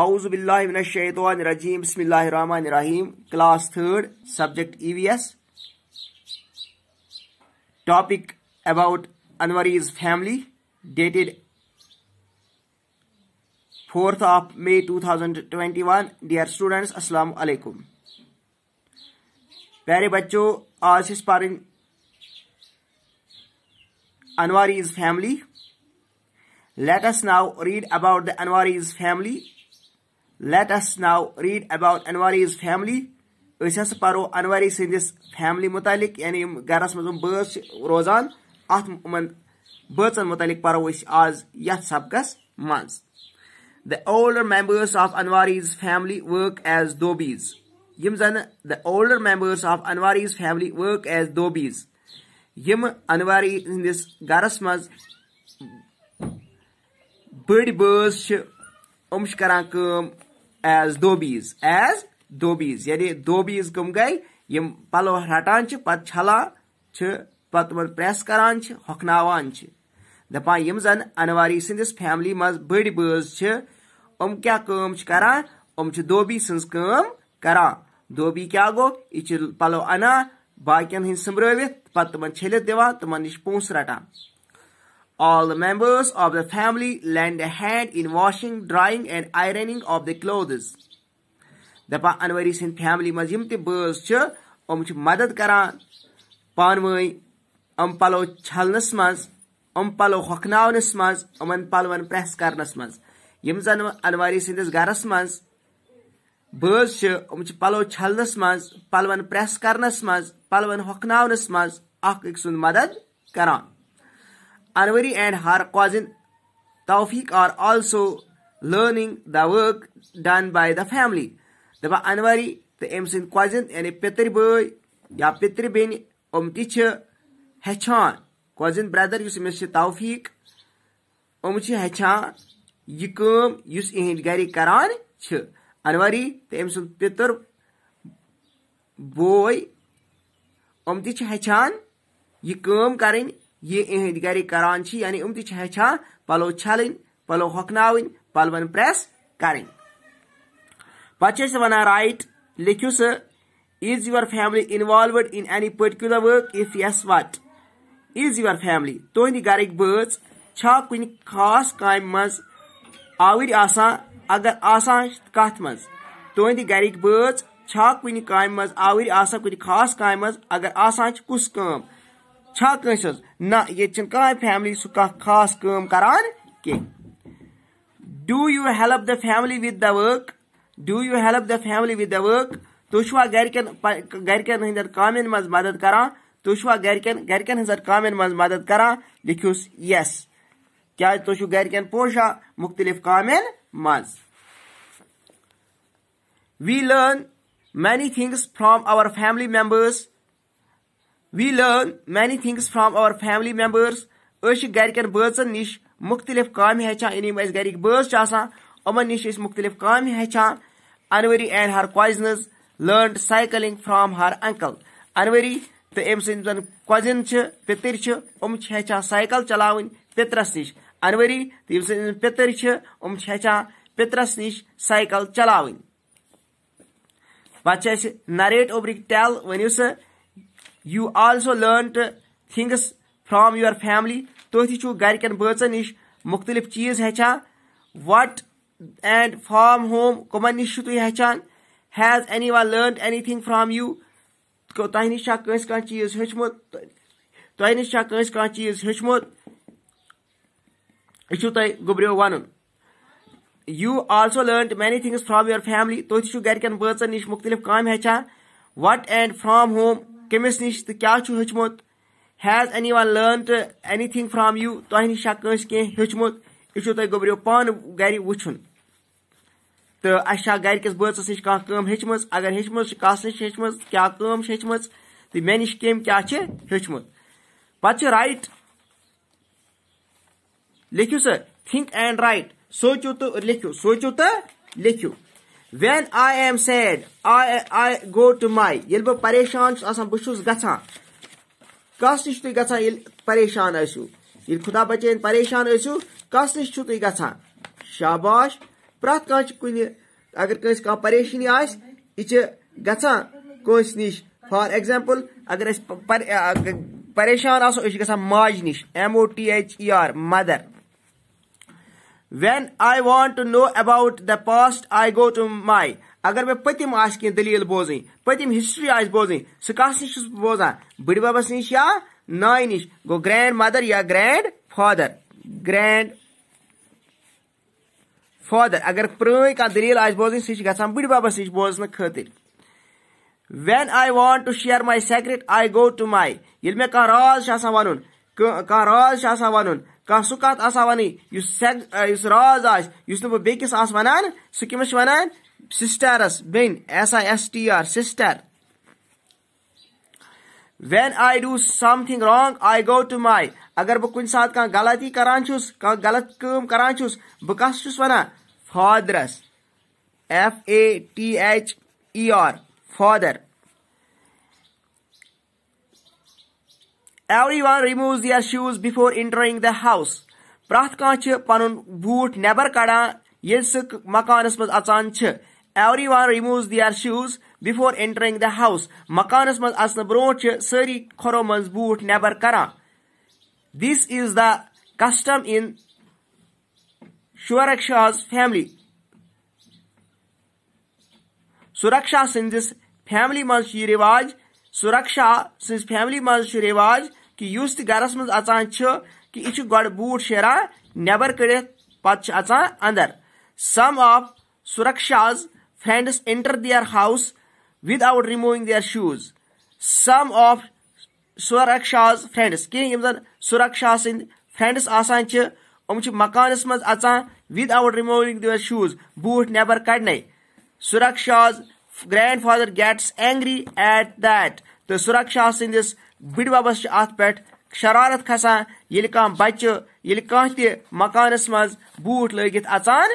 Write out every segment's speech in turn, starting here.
आउज आउज़बिल्लाशैतवानरजीम बसमीम class third subject EVS topic about Anwari's family dated fourth of May 2021 dear students अस्सलाम वालेकुम प्यारे बच्चों आज इस पर Anwari's family let us now read about the anwari's family Let us now read about Anwari's family أسۍ ہسا پَرو انواری سٕنٛدِس فیملی مُتعلق یعنی یِم گَرَس منٛز یِم بٲژ چھِ روزان اَتھ یِمَن بٲژَن مُتعلِق پَرو أسۍ آز یَتھ سبقَس منٛز the older members of Anwari's family work is دوبیٖز یِم زَنہٕ the older members of Anwari's family work is دوبیٖز یِمہٕ انواری ہٕنٛدِس گَرَس منٛز بٔڑۍ بٲژ چھِ یِم چھِ کَران کٲم ایز دوبیز ایز دوبیز یعنی دوبیز کم گٔے یِم پَلو رَٹان چھِ پَتہٕ چھَلان چھِ پَتہٕ تِمَن پرٛٮ۪س کَران چھِ ہۄکھناوان چھِ دَپان یِم زَن اَنواری سٕنٛدِس فیملی منٛز بٔڑۍ بٲژ چھِ یِم کیٛاہ کٲم چھِ کَران یِم چھِ دوبی سٕنٛز کٲم کَران دوبی کیٛاہ گوٚو یہِ چھِ پَلو اَنان باقیَن ہٕنٛدۍ سٕمبرٲوِتھ پَتہٕ تِمَن چھٔلِتھ دِوان تِمَن نِش پونٛسہٕ رَٹان All the members of the family lend a hand in washing, drying and ironing of the clothes. The pa family mazim te bus che om ch madad karan pan mai am palo chalnas mas am palo khaknaunas mas am an palwan press karnas mas yim zan anwari sin des garas mas bus che om ch palo chalnas mas palwan press karnas mas palwan khaknaunas mas ak Anwari and her cousin Taufik are also learning the work done by the family. Daba Anwari, the Emsin cousin, and a Petri boy, ya Petri bin, um teacher, Hechan, cousin brother, you see Mr. Taufik, um chi Hechan, you come, you see in Gary Karan, ch, Anwari, the Emsin Petr boy, um teacher Hechan, you come, Karin, ये इहद गर करान यानी अम पलो छलन पलो हकन पलवन press कर पे one write लिखो सह is your family involved in any particular work if yes what is your family तुंद गरक बच कुन खास काम मज आवर आसान अगर आसान कथ मज तुंद गरक बच कुन काम मज खास काम मज अगर आसान چھا کٲنٛسہِ ہٕنٛز نہ ییٚتہِ چھِنہٕ کٕہٕنۍ فیملی سُہ کانٛہہ خاص کٲم کران کینٛہہ do you help the family with the work do you help the family with the work تُہۍ چھُوا گَرِکٮ۪ن گَرِکٮ۪ن ہٕنٛدٮ۪ن کامٮ۪ن منٛز مدد کران تُہۍ چھُوا گَرِکٮ۪ن گَرِکٮ۪ن ہٕنٛزَن کامٮ۪ن منٛز مدد کران لیٖکھوُس یَس کیٛازِ تُہۍ چھُو گَرِکٮ۪ن پوشان مُختلِف کامٮ۪ن منٛز we learn many things from our family members we learn many things from our family members أسۍ چھِ گَرِکٮ۪ن بٲژَن نِش مُختلِف کامہِ ہیٚچھان یعنی یِم اَسہِ گَرِکۍ بٲژ چھِ آسان یِمَن نِش چھِ أسۍ مُختلِف کامہِ ہیٚچھان Anwari and her cousins learned cycling from her uncle Anwari تہٕ أمۍ سٕنٛدۍ زَن کۄزِن چھِ پِتٕر چھِ یِم چھِ ہیٚچھان سایکل چلاوٕنۍ پِترَس نِش اَنؤری تہٕ ییٚمہِ سٕنٛدۍ پِتٕر چھِ یِم چھِ ہیٚچھان پِترَس نِش سایکل چلاوٕنۍ پَتہٕ چھِ اَسہِ نَریٹ اوبرِک ٹٮ۪ل ؤنِو سا you also learn things from your family तुम गरक नश मुख्तलिफ चीज हेचान वट एंड फ्राम होम कम नश हेचान has anyone learn anything from you तह नश चीज हे कह चीज हेचमुत यह गुबर वन you also learn many things from your family तुम गरक बचन नश मुख्तलिफ कम हेचान वट एंड फ्राम होम کٔمِس نِش تہٕ کیٛاہ چھُ ہیوٚچھمُت has any one لٲرٕن to anything from you تۄہہِ نِش چھا کٲنٛسہِ کینٛہہ ہیوٚچھمُت یہِ چھُو تۄہہِ گوٚبریو پانہٕ گَرِ وٕچھُن تہٕ اَسہِ چھا گَرِکِس بٲژَس نِش کانٛہہ کٲم ہیٚچھمٕژ اگر ہیٚچھمٕژ چھِ کَس نِش ہیٚچھمٕژ کیٛاہ کٲم چھِ ہیٚچھمٕژ تہٕ مےٚ نِش کٔمۍ کیٛاہ چھِ ہیوٚچھمُت پَتہٕ چھِ رایٹ لیکھِو سا تھِنٛک اینٛڈ رایٹ سونٛچِو تہٕ لیکھِو سونٛچِو تہٕ لیکھِو When I am sad, I I go to my yel bo pareshan chus asan bushus gatsan. Kas nish tu gatsan yel pareshan asu. Yel khuda bachen pareshan asu, kas nish chu tu gatsan. Shabash, prat kanch kun agar kans ka pareshani aas, ich gatsan kans nish. For example, agar es pareshan asu ish gatsan maj nish. M O T H E R mother. When I want to know about the past, I go to my. अगर मैं पतिम आज की दलील बोजन पतिम history आज बोजन सह कस नश बोजान बुड़ बबस या नाय नश गो ग्रैंड मदर या ग्रैंड फादर ग्रैंड फादर अगर पुरानी कह दलील आज बोजन सह ग बुड़ बबस नश बोजन खतिर when I want to share my secret I go to my ये मैं कह राज वन कह राज वन कह सु कत राज नौ बेकिस वनान सह कमिस वनान सिस्टरस बेन S I S T R sister when I do something wrong I go to my अगर बह कुछ सात कह गलती कह गलत कम बह कस वन फादरस F A T H E R father Everyone removes their shoes before entering the house. پرٛٮ۪تھ کانٛہہ چھِ پَنُن بوٗٹھ نٮ۪بر کڑان ییٚلہِ سُہ مکانس منٛز اَژان چھِ everyone removes their shoes before entering the house مکانس منٛز اَژنہٕ برونٛٹھ چھِ سٲری کھۄرو منٛز بوٗٹھ نٮ۪بر کران this is the custom in Suraksha's family Suraksha سٕنٛدِس فیملی منٛز چھُ یہِ رِواج सुरक्षा सिंस फैमिली मज रिवाज कि उस तरस गरस मज अचान कि यह गोड बूट शेरान नेबर कड़ित पत अंदर some of Suraksha's friends enter their house without removing their shoes some of Suraksha's friends कह सुरक्षा सद फ्रेंड्स आसान मकानस मज अचान without removing their shoes boot नबर कड़न Suraksha's grandfather gets angry at that. The surakshas in this bidvabas at pet शरारत खसान ये कह बच्चे ये कह तकानस मज बूट लगित अचान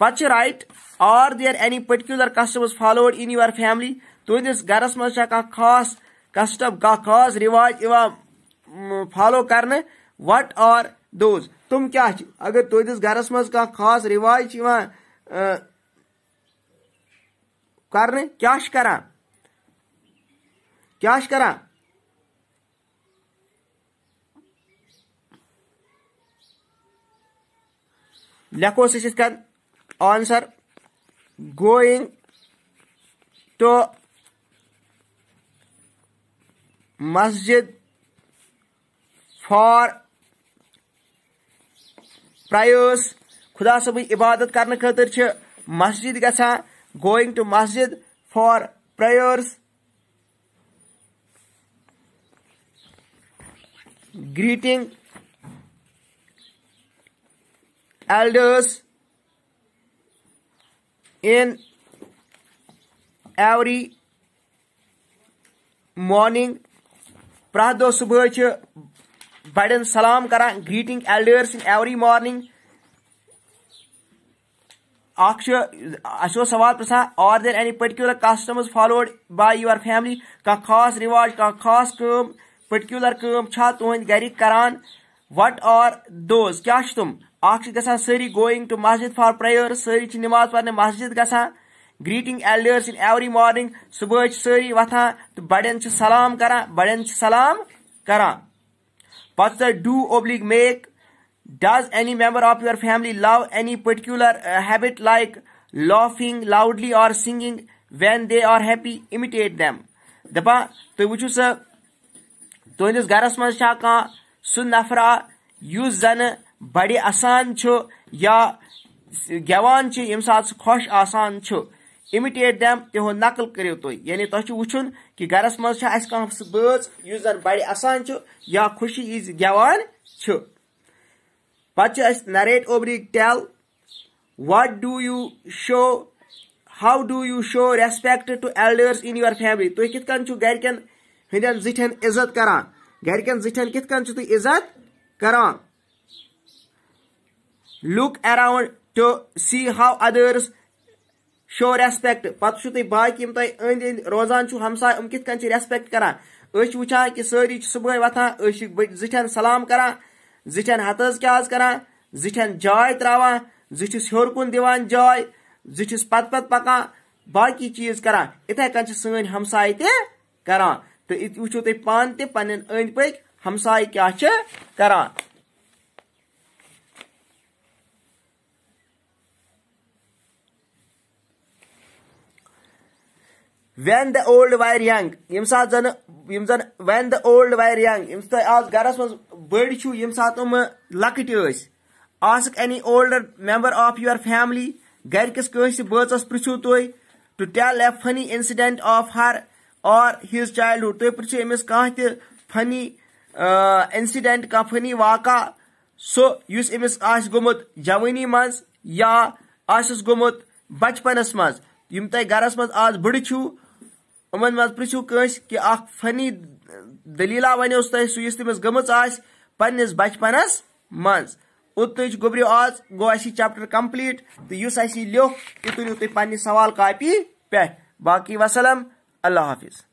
पत् right are there any particular customs followed in your family तुंदिस गरस मज खास कस्टम कह खास रिवाज फॉलो कर वट आर दोज तुम क्या अगर तुंदिस गरस मज खास रिवाज कारण क्याश करा क्याश करा लेखो answer going to masjid for prayers खुदा सब इबादत करने खतर मस्जिद गसा going to masjid for prayers, greeting elders in every morning prado subah ch salam karan greeting elders in every morning सवाल प्रश्न are there any particular custom followed by your family कह खास रिवाज कह खास कम पर्टिकुलर कम तुहद करान वट आर दोज क्या तुम अ सारी going to masjid for prayer सारी नमाज पढ़ने मस्जिद गसा greeting elders in every morning सुबह सारी वथान तो बड़े सलाम कर बड़न सलाम कर पत् डू ओब्लिक make Does any member of your family love any particular uh, habit like laughing loudly or singing when they are happy? Imitate them. دپان تُہۍ وٕچھِو سا تُہٕنٛدِس گَرَس منٛز چھا کانٛہہ سُہ نفرا یُس زَنہٕ بَڑِ اَسان چھُ یا گٮ۪وان چھِ ییٚمہِ ساتہٕ سُہ خۄش آسان چھُ اِمِٹیٹ دٮ۪م تِہُنٛد نقل کٔرِو تُہۍ یعنی تۄہہِ چھُ وٕچھُن کہِ گَرَس منٛز چھا اَسہِ کانٛہہ سُہ بٲژ یُس زَن بَڑِ اَسان چھُ یا خوشی وِزِ گٮ۪وان چھُ पत् नरेट ओब्रिक tell what do you show how do you show respect to elders in your family तुम कित गरकन जिठन इज्जत करान गरकन जिठन कित तुम तो इज्जत करान look around to see how others show respect पु तुम बाकी तुम अंद रोजान हमसाय हम कित रेस्पेक्ट कर वह कि सारी सुबह वह जिठन सलाम करा زٹھین ہتس کیا کران زٹھین جاے تراوان زٹھس ہیور کن دان جاے زٹھس پت پت پکان باقی چیز کران اتھے کن سن ہمسائے تہ کران تو وچھو تھی پان تہ پن أنٛدۍ پٔکۍ ہمساے کیٛاہ چھِ کران वन दल्ड ओल्ड वायर यंग वन द ओल्ड वायर यंग आज घर मज बड़ी लकट any older member of your family गरिकस बचस पृछ तु to tell a funny incident of her or his childhood तुम पृछ कह फनी इंसिडेंट क्या फनी वाक सोस अमिस गुमत जवानी मज या आस गुमत बचपनस मज तुम घर मज आज बुढ़ यमन मज पृछू कंस कि फनी दलीला वनो सह यस तमिस गम पन्नस बचपनस मज उतन गोबरिव आज गो चप्टर चैप्टर कम्प्लीट तो यह लो यह तुन तुम पवाल सवाल कापी पे बाकी वसलम अल्लाह हाफिज़